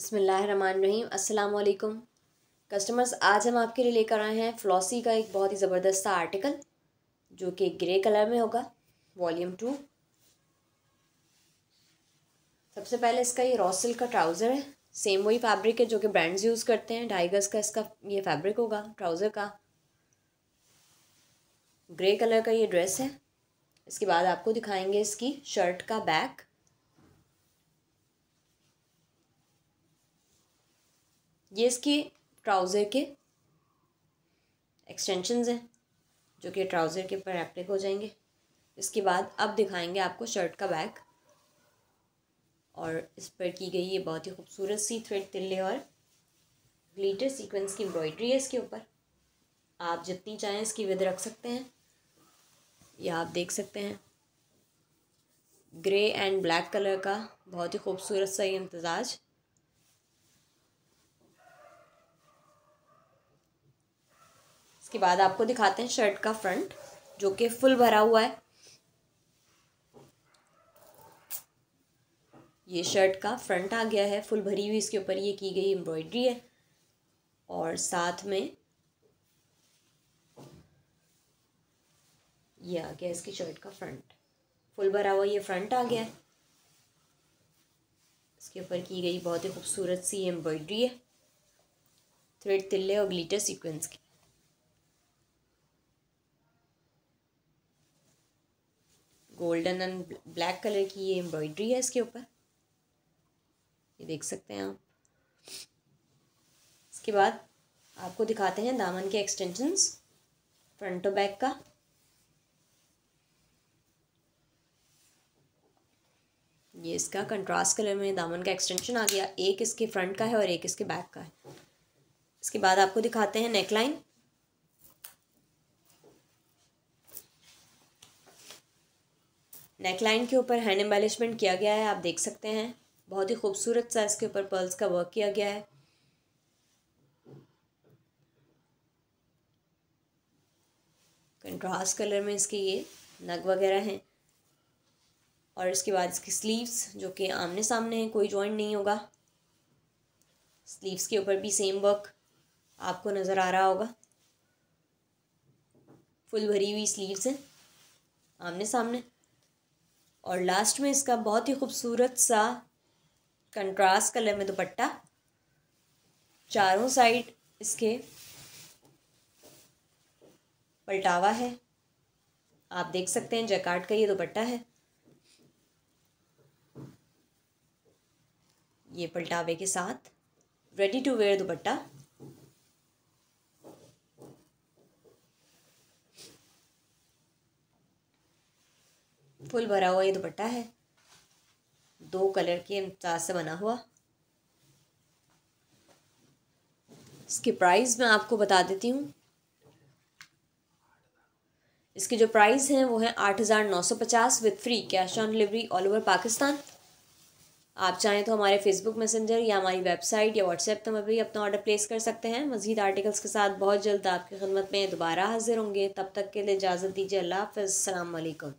अस्सलाम वालेकुम कस्टमर्स आज हम आपके लिए लेकर आए हैं फ्लॉसी का एक बहुत ही ज़बरदस्त सा आर्टिकल जो कि ग्रे कलर में होगा वॉल्यूम टू सबसे पहले इसका ये रॉसिल का ट्राउज़र है सेम वही फैब्रिक है जो कि ब्रांड्स यूज़ करते हैं डाइगर्स का इसका ये फैब्रिक होगा ट्राउज़र का ग्रे कलर का ये ड्रेस है इसके बाद आपको दिखाएंगे इसकी शर्ट का बैक ये इसकी ट्राउज़र के एक्सटेंशंस हैं जो कि ट्राउज़र के ऊपर एप्लिक हो जाएंगे इसके बाद अब दिखाएंगे आपको शर्ट का बैक और इस पर की गई ये बहुत ही खूबसूरत सी थ्रेड तिल्ले और ग्लीटर सीक्वेंस की एम्ब्रॉयडरी है इसके ऊपर आप जितनी चाहें इसकी विद रख सकते हैं या आप देख सकते हैं ग्रे एंड ब्लैक कलर का बहुत ही खूबसूरत सा ये इम्तजाज इसके बाद आपको दिखाते हैं शर्ट का फ्रंट जो कि फुल भरा हुआ है ये शर्ट का फ्रंट आ गया है फुल भरी हुई इसके ऊपर ये की गई एम्ब्रॉयडरी है और साथ में ये आ गया इसकी शर्ट का फ्रंट फुल भरा हुआ ये फ्रंट आ गया है इसके ऊपर की गई बहुत ही खूबसूरत सी एम्ब्रॉयडरी है थ्रेड तिल्ले और ग्लिटर सीक्वेंस की गोल्डन एंड ब्लैक कलर की ये एम्ब्रॉयड्री है इसके ऊपर ये देख सकते हैं आप इसके बाद आपको दिखाते हैं दामन के एक्सटेंशंस फ्रंट और बैक का ये इसका कंट्रास्ट कलर में दामन का एक्सटेंशन आ गया एक इसके फ्रंट का है और एक इसके बैक का है इसके बाद आपको दिखाते हैं नेकलाइन नेकलाइन के ऊपर हैंड एम्बेलिशमेंट किया गया है आप देख सकते हैं बहुत ही खूबसूरत सा इसके ऊपर पर्ल्स का वर्क किया गया है कंट्रास्ट कलर में इसके ये नग वगैरह हैं और इसके बाद इसकी स्लीव्स जो कि आमने सामने हैं कोई जॉइंट नहीं होगा स्लीव्स के ऊपर भी सेम वर्क आपको नज़र आ रहा होगा फुल भरी हुई स्लीव्स हैं आमने सामने और लास्ट में इसका बहुत ही खूबसूरत सा कंट्रास्ट कलर में दुपट्टा चारों साइड इसके पलटावा है आप देख सकते हैं जैकार्ड का ये दुपट्टा है ये पलटावे के साथ ready to wear dupatta full भरा हुआ ये दुपट्टा है दो कलर के इम्ताज से बना हुआ इसकी प्राइस मैं आपको बता देती हूँ इसके जो प्राइस हैं वो हैं आठ हज़ार नौ सौ पचास with free cash on delivery all over Pakistan आप चाहें तो हमारे फेसबुक मैसेंजर या हमारी वेबसाइट या व्हाट्सएप पर भी अपना ऑर्डर प्लेस कर सकते हैं मजीद आर्टिकल्स के साथ बहुत जल्द आपकी खदमत में दोबारा हाजिर होंगे तब तक के लिए इजाज़त दीजिए अल्लाह हाफ़ अल्लाम